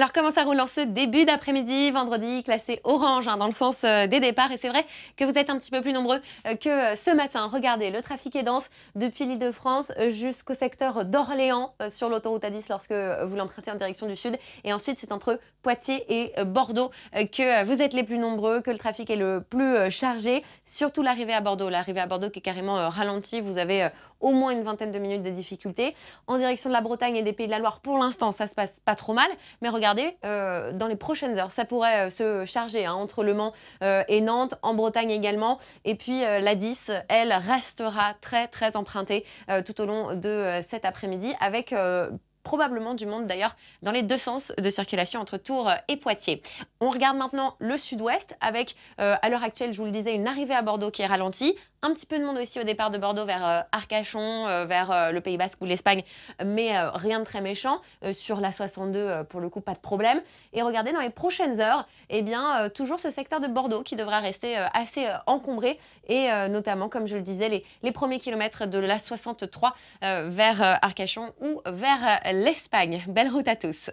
Alors comment ça roule en ce début d'après-midi, vendredi, classé orange hein, dans le sens euh, des départs. Et c'est vrai que vous êtes un petit peu plus nombreux euh, que euh, ce matin. Regardez, le trafic est dense depuis l'île de France jusqu'au secteur d'Orléans sur l'autoroute A10 lorsque vous l'empruntez en direction du sud. Et ensuite, c'est entre Poitiers et Bordeaux que vous êtes les plus nombreux, que le trafic est le plus chargé. Surtout l'arrivée à Bordeaux. L'arrivée à Bordeaux qui est carrément ralentie. Vous avez au moins une vingtaine de minutes de difficulté. En direction de la Bretagne et des Pays de la Loire, pour l'instant, ça se passe pas trop mal. Mais regardez, euh, dans les prochaines heures. Ça pourrait euh, se charger hein, entre Le Mans euh, et Nantes, en Bretagne également. Et puis la 10, elle restera très très empruntée tout au long de cet après-midi avec probablement du monde d'ailleurs dans les deux sens de circulation entre Tours et Poitiers. On regarde maintenant le sud-ouest avec euh, à l'heure actuelle, je vous le disais, une arrivée à Bordeaux qui est ralentie, un petit peu de monde aussi au départ de Bordeaux vers euh, Arcachon, euh, vers le Pays Basque ou l'Espagne, mais rien de très méchant. sur la 62, pour le coup, pas de problème. Et regardez, dans les prochaines heures, eh bien, toujours ce secteur de Bordeaux qui devra rester assez encombré et notamment, comme je le disais, les, les premiers kilomètres de la 63 vers Arcachon ou vers l'Espagne. Belle route à tous.